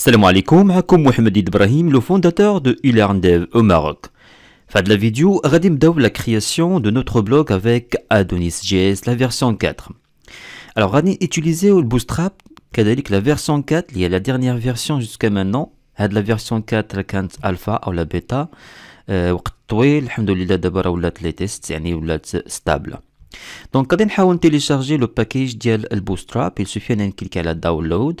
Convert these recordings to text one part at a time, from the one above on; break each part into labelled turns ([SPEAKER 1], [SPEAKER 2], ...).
[SPEAKER 1] Salam alaikum, hakum Mohamed Ibrahim, le fondateur de eLearnDev au Maroc. Fad la vidéo, radim d'ouvrir la création de notre blog avec Adonis.js, la version 4. Alors, radim utilisé le bootstrap, la version 4, li à la dernière version jusqu'à maintenant, rad la version 4, la alpha ou la beta, euh, ou ktwe, alhamdulillah, d'abord ou l'atletest, c'est-à-dire ou stable. Donc, radim télécharger le package dial le bootstrap, il suffit d'un clic à la download,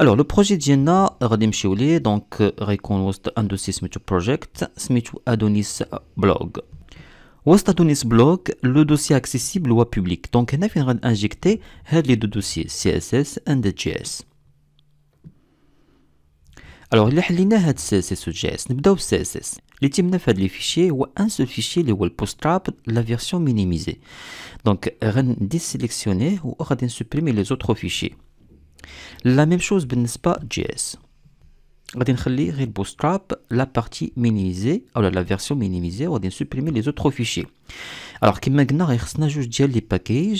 [SPEAKER 1] Alors, le projet Djenna, Radim Chioulé, donc, euh, reconnaît un dossier Smith Project, Smith Adonis Blog. Ouest Adonis Blog, le dossier accessible ou public. Donc, on va injecter les deux dossiers, CSS et JS. Alors, les lignes CSS ou JS. nous a CSS. Les teams n'ont les fichiers ou un seul fichier, le post-trap, la version minimisée. Donc, on désélectionner sélectionner ou supprimer supprimer les autres fichiers. La même chose ben, pas JS. On va غير la partie minimisée ou la version minimisée on غادي supprimer les autres fichiers. Alors كما قلنا غير جوج ديال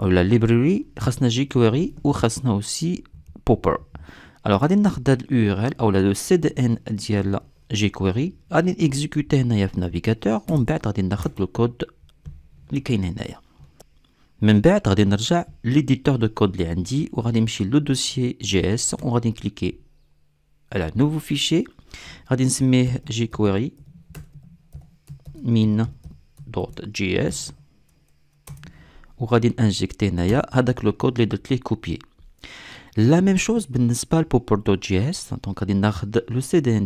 [SPEAKER 1] ou la library la jQuery ou خصنا aussi popper. Alors غادي va l'URL URL ou le CDN de jQuery غادي exécuter هنايا في navigateur on va غادي le code même l'éditeur de code et on le dossier .js, on radin cliquer à la nouveau fichier, radin insérer jQuery.min.js, on radin injecter naya, le code lui doit le copier. La même chose ben, pour le cdn de .js, en le cd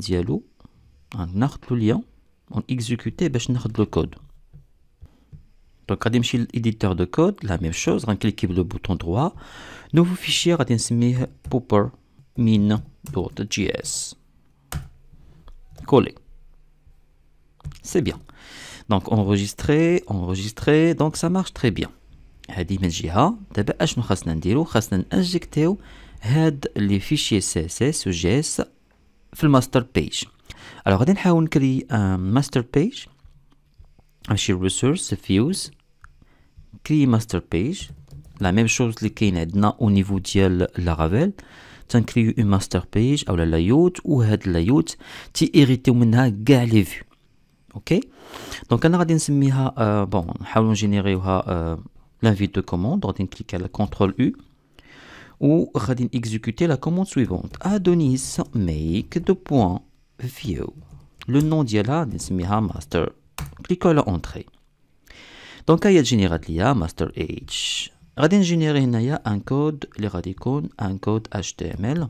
[SPEAKER 1] lui on exécute ben, le code. Donc, quand je l'éditeur de code, la même chose, on hein, clique sur le bouton droit. Nouveau fichier, on va euh, popper proper-min.js », Coller. C'est bien. Donc, enregistrer, enregistrer, donc ça marche très bien. هذه من جهه دابا اشنو خاصنا نديرو خاصنا نانجكتيو هاد لي فيشي سي اس اس و le master. في الماستر بيج الوغ غادي نحاول نكري ماستر بيج Achir ressources, fuse, clé master page. La même chose, le Kinedna au niveau d'y aller, la ravelle, t'inclus une master page, ou la layout, ou head layout, t'y hériter, ou n'a galé vu. Ok? Donc, on a dit que euh, un bon, on générer généré euh, l'invite de commande, on a dit que c'est un U, ou on exécuter la commande suivante. Adonis, make view le nom d'y aller, c'est un master Cliquez à l'entrée. Donc, il y a généré master H. un code, les un code HTML.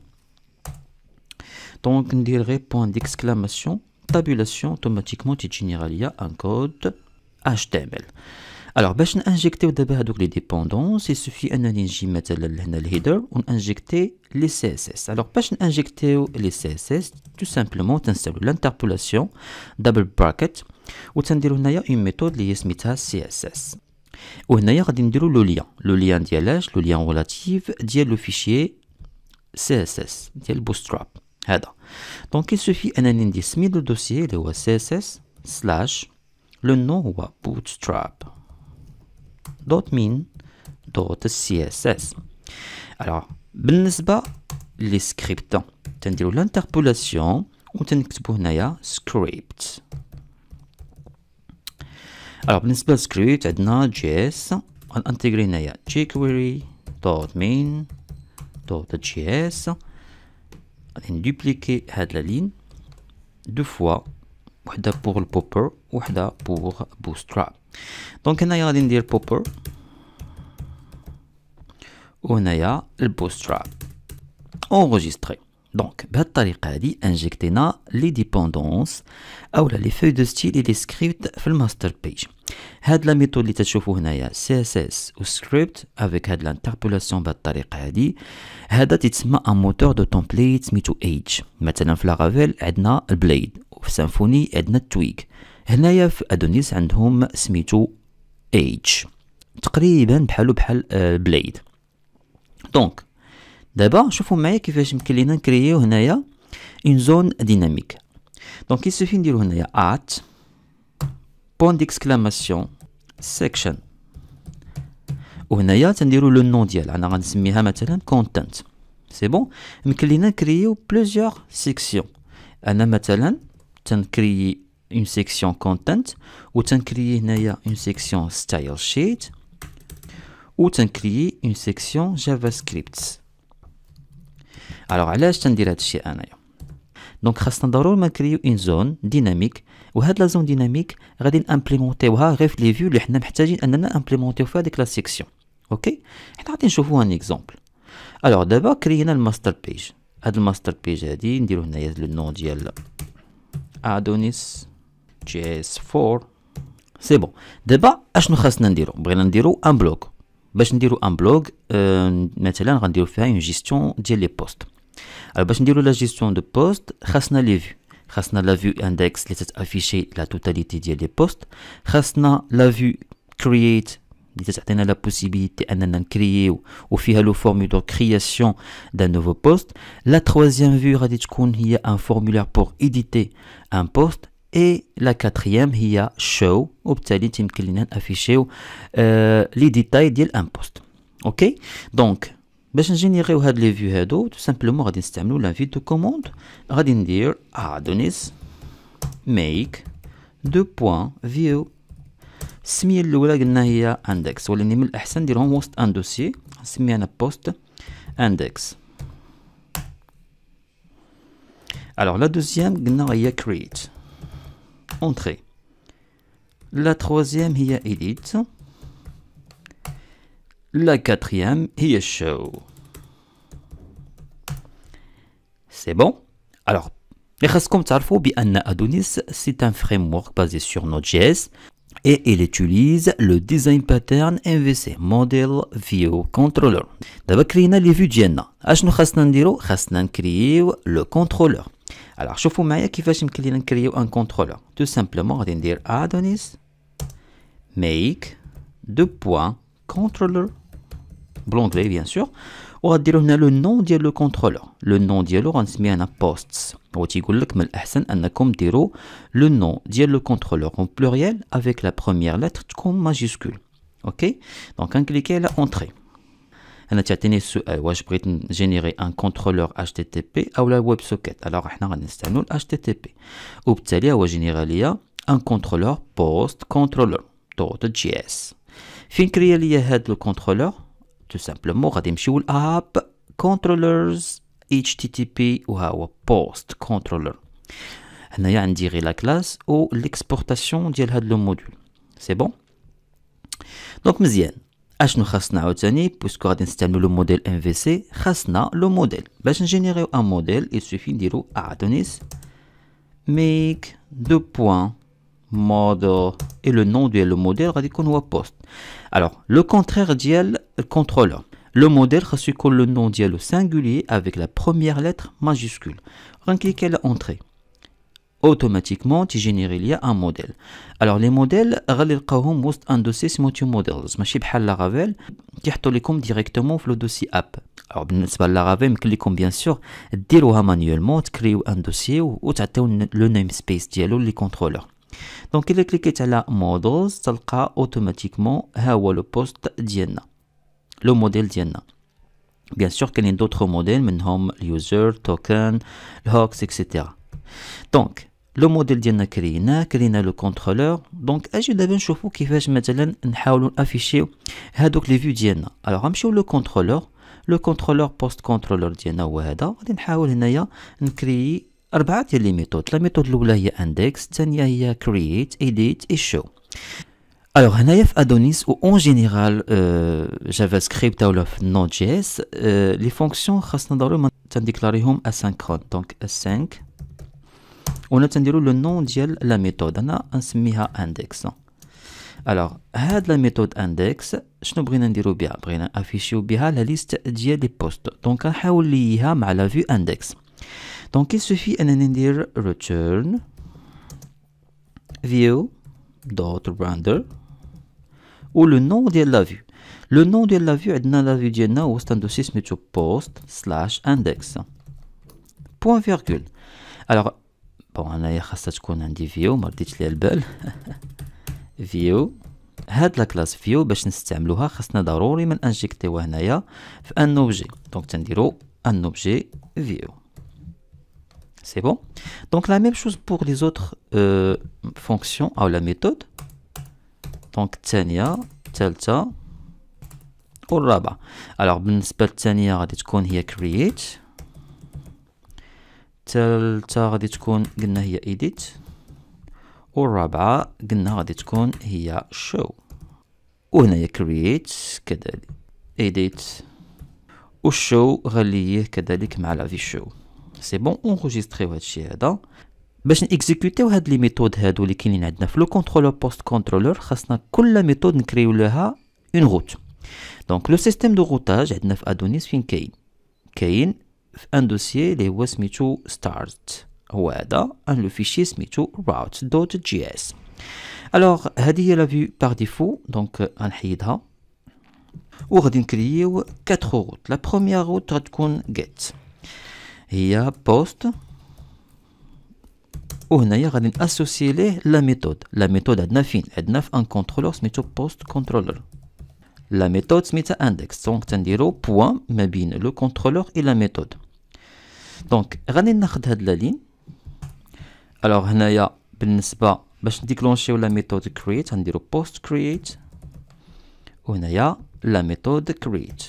[SPEAKER 1] Donc, il y point d'exclamation, tabulation automatiquement, il génère un code HTML. Alors, pour injecter au les dépendances, il suffit d'injecter les on CSS. Alors, pour injecter les CSS, tout simplement, on installez l'interpolation double bracket ou on a une méthode qui l'émiteur CSS. On a radin de le lien, le lien l'âge, le lien relative, dit le fichier CSS, dit le Bootstrap. Donc, il suffit en le du dossier CSS slash le nom Bootstrap. .min.css. Alors, je ne sais pas les scripts. C'est-à-dire l'interpolation pour Naya Script. Alors, je ne sais pas les scripts, JS, on a intégré Naya jQuery.min.js, on a dupliqué la ligne deux fois, une pour le popper, et pour le bootstrap donc, on a popper on a le enregistré. Donc, a injecté les dépendances, les feuilles de style et les scripts sur la master page. la méthode qui est CSS ou script avec l'interpolation. On a un moteur de template Me2H. Maintenant, on a le blade et twig. هنايا في ادونيس عندهم سميتو ايج تقريبا بحالو بحال بليد آه، دونك دابا شوفوا معايا كيفاش يمكن لينا نكرييو هنايا اون زون ديناميك دونك كيسوفي نديرو هنايا ات بون ديكسكلاماسيون سيكشن وهنايا تنديرو لو نون ديالها انا غنسميها مثلا كونتنت سي بون يمكن لينا نكرييو بليزيوغ سيكسيون انا مثلا تنكريي اون سيكسيون كونتنت و تنكريي هنايا اون سيكسيون ستايل شيت و تنكريي اون سيكسيون جافا سكريبت الوغ علاش تندير هذا الشيء انايا دونك خاصنا ضروري ما نكريو اون زون ديناميك وهاد لا زون ديناميك غادي نامبليمونتيوها غير في لي فيو اللي حنا محتاجين اننا امبليمونتيو في هذيك لا سيكسيون اوكي حنا غادي نشوفو ان اكزومبل الوغ دابا كرينا الماستر بيج هاد الماستر بيج هادي نديرو هنايا لو نون ديال ادونيس C'est bon. Débat, je vais vous dire un blog. Je vais un blog. nathalie je vais faire une gestion de postes. Alors, je vais la gestion de postes. Je vais chasse n'a la vue index. Je afficher la totalité des postes. Je vais la vue create. Je vais vous la possibilité de créer ou de créer une formule de création d'un nouveau poste. La troisième vue, je il y a un formulaire pour éditer un poste. Et la quatrième, il y a show. وبالتالي تيمكن لينا نافيشيو لي ديتاي ديال donc بوست. اوكي دونك باش نجينيريو هاد لي فيو هادو تو سامبلومون غادي نستعملو لا دو كوموند غادي ندير ادونيس ميك دو بوان فيو السميه الاولى قلنا هي اندكس من الاحسن نديرهم وسط Alors la deuxième, create entrée. La troisième est edit. La quatrième est show. C'est bon Alors, il تعرفوا بأن Adonis c'est un framework basé sur Node.js et il utilise le design pattern MVC Model View Controller. D'abord, كرينا لي les vues. اشنو خاصنا nous avons créé le contrôleur. Alors, je fais créer qui un contrôleur. Tout simplement, on dit Adonis, make, 2.controller, blondé bien sûr, ou on dire le nom du contrôleur. Le nom du contrôleur, on le met posts un post. Pour que vous puissiez le nom du contrôleur en pluriel avec la première lettre en majuscule. Donc, on clique sur l'entrée. On a déjà Je vais générer un contrôleur HTTP ou un WebSocket. Alors, on va installer HTTP. Et on va générer un contrôleur PostController. Tout est JS. On va créer le contrôleur. Tout simplement. On va créer le contrôleur HTTP ou PostController. On va dire la classe ou l'exportation du module. C'est bon? Donc, on va je ne sais pas si vous avez vu le modèle MVC. Je ne sais le modèle. Pour générer un modèle, il suffit de dire Adonis Make 2.Model. Et le nom du modèle, c'est le poste. Alors, le contraire du contrôleur. Le modèle, c'est le nom du singulier avec la première lettre majuscule. On clique Entrée ». Automatiquement, tu génères un modèle. Alors les modèles, vous les dans un dossier dans Motio Models. Ce n'est pas le modèle. Je l'arabe, vous le trouverez directement dans le dossier App. Alors, par rapport à l'arabe, vous pouvez bien sûr le manuellement. crée un dossier ou donner le namespace de votre contrôleur. Donc, il a cliqué sur les modèle, vous trouverez automatiquement le post de Le modèle de Bien sûr, il y a d'autres modèles, comme le User, le Token, le Hoax, etc. Donc le modèle vient de créer une cré une le contrôleur donc je vais d'avent chauffeur qui va se mettre là une peau l'on afficher les vues diana alors ame sur le contrôleur le contrôleur post contrôleur diana ouheda on est pas olle naya créer 4 les méthodes la méthode l'oublie index nia ya create edit et show alors n'aif adonis ou en général euh، javascript ou love node js euh، les fonctions chassent dans le monde tant déclaré home donc cinq on a tendu le nom de la méthode on a un smiha index alors la méthode index je ne brine dire ou bien brine afficher bien la liste de postes donc on a oublié ma la vue index donc il suffit de dire return view dot render ou le nom de la vue le nom de la vue est la vue de la vue au dossier post slash index point virgule alors بون انايا خاصها تكون عندي فيو ما رديتش ليها البال فيو هاد لا كلاس فيو باش نستعملوها خاصنا ضروري ما انجيكتيوها هنايا في ان اوبجي دونك تنديرو ان اوبجي فيو سي بون دونك لا ميم شوز بوغ لي زوتر فونكسيون او لا ميثود دونك الثانيه الثالثه والرابعه الوغ بالنسبه للثانيه غادي تكون هي create الثالثة غادي تكون قلنا هي ايديت والرابعة قلنا غادي تكون هي شو وهنايا كرييت كذلك ايديت والشو غنليه كذلك مع لافي شو سي بون اونجستريو هادشي هذا باش نيكزيكوتيو هاد لي ميثود هادو اللي كاينين عندنا في لو كونترولور بوست كونترولور خاصنا كل ميثود نكريو لها اون روت دونك لو سيستيم دو روتاج عندنا في ادونيس فين كاين كاين un dossier les webs mito start ou ada et le fichier mito route.js alors la vue par défaut donc on haïda ou on d'une créer quatre routes la première route va get il post ou à d'une associer la méthode la méthode a Adnaf en et un contrôleur smito post controller. la méthode smito index Donc, tendiro point mais bien le contrôleur et la méthode دونك غادي ناخذ هاد لا لين الوغ هنايا بالنسبه باش نديكلونشيو لا ميثود كرييت غنديرو بوست كرييت وهنايا لا ميثود كرييت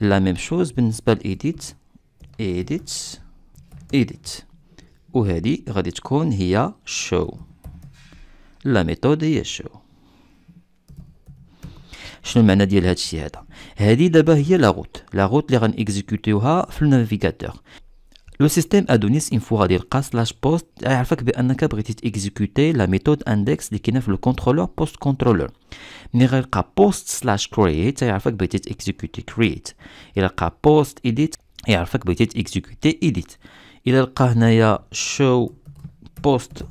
[SPEAKER 1] لا ميم شوز بالنسبه لايديت ايديت ايديت وهذه غادي تكون هي شو لا ميثود هي شو شنو المعنى ديال هذا الشيء هذا هذه دابا هي لاغوت لاغوت اللي غنكزيكوتيوها في النافيغاتور لو سيستيم ادونيس ان فوا غادي يلقى سلاش بوست يعرفك بانك بغيتي تيكزيكوتي لا ميثود اندكس اللي كاينه في لو كونترولور بوست كونترولور ملي غيلقى بوست سلاش كرييت غيعرفك بغيتي تيكزيكوتي كرييت الى لقى بوست ايديت يعرفك بغيتي تيكزيكوتي ايديت الى لقى هنايا شو بوست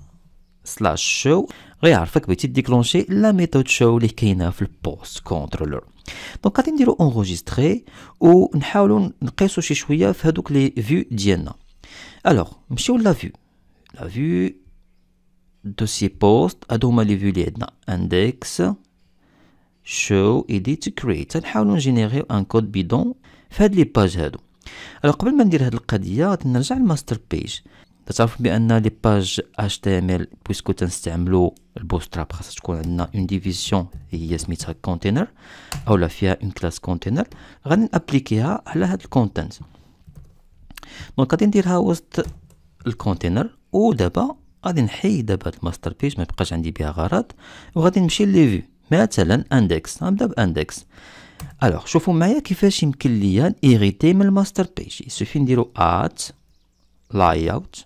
[SPEAKER 1] show, réar, fait que petit déclencher la méthode show qui est Kinaf le post controller. Donc, quand on dit enregistrer, on va aller voir les vues d'Yen. Alors, je vais vous la vue. La vue, dossier post, on va aller voir les vues d'Yen. Index, show, edit, create. On va générer un code bidon, fait les pages. Alors, comme on dit, on va dire que c'est une master page. تعرف بان لي باج تي ام ال بويسكو تنستعملو البوستراب خاص تكون عندنا اون ديفيزيون هي سميتها كونتينر او لا فيها اون كلاس كونتينر غادي نابليكيها على هاد الكونتنت دونك غادي نديرها وسط الكونتينر ودابا غادي نحيد دابا هاد الماستر بيج ما بقاش عندي بها غرض وغادي نمشي لي فيو مثلا اندكس نبدا باندكس الوغ شوفوا معايا كيفاش يمكن ليا نيغيتي من الماستر بيج يسوفي نديرو ات لاي اوت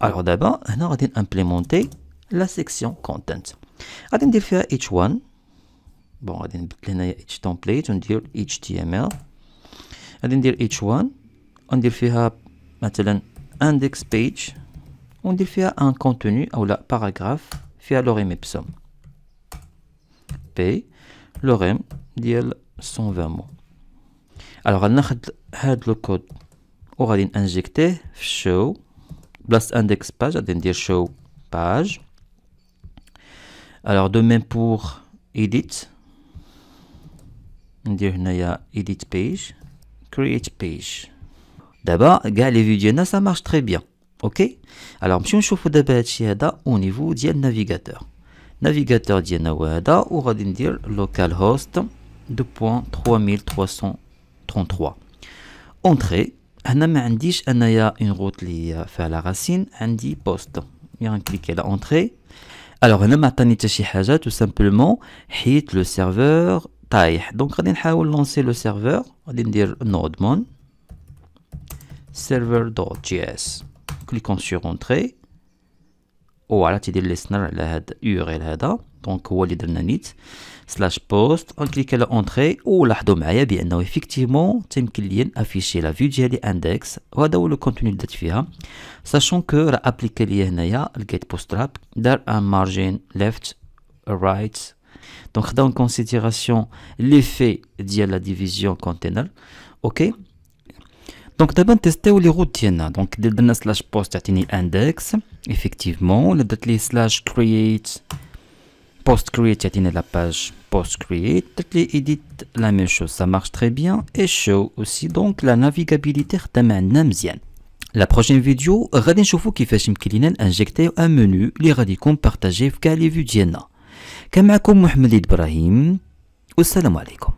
[SPEAKER 1] Alors d'abord, on va implémenter la section content. On va dire faire h1. Bon, on va dire h-template, on dire html. On va dire h1. On dire faire مثلا index page. On dire faire un contenu ou la paragraphe faire lorem ipsum. P lorem ديال 120 mots. Alors on va le code. On va injecter show blast index page, غادي ندير show page. Alors de même pour edit, ندير edit page, create page. D'abord, كاع les vues ça marche très bien. OK Alors je نشوفو دابا au niveau du navigateur. navigateur ديالنا ou هذا وغادي ندير localhost 2.3333. Entrée هنا ما عنديش انايا اون روت اللي هي فيها لا راسين عندي بوست يعني نكليكي على اونتري الوغ هنا ما عطاني حتى شي حاجه تو سامبلومون حيت لو سيرفور طايح دونك غادي نحاول لونسي لو سيرفور غادي ندير نود مون سيرفر دوت جي اس كليكون سور انتري وعلى تيدير ليسنر على هاد يو ار هذا دونك هو اللي درنا نيت slash post on clique à l'entrée ou la domaine bien effectivement tim client afficher la vue d'y index ou le contenu de la sachant que la appliquer l'ien le guide post trap un margin left right donc dans considération l'effet d'y la division container ok donc d'abord tester les routes donc d'un slash post a tenir index effectivement le date les slash create PostCreate, il y a la page PostCreate, les edit la même chose, ça marche très bien, et show aussi, donc la navigabilité n'a très la prochaine vidéo, je vous montrer comment je vais injecter un menu les va vous partager dans les vidéos. Comme vous, Mohamed Ibrahim, salam alaikum.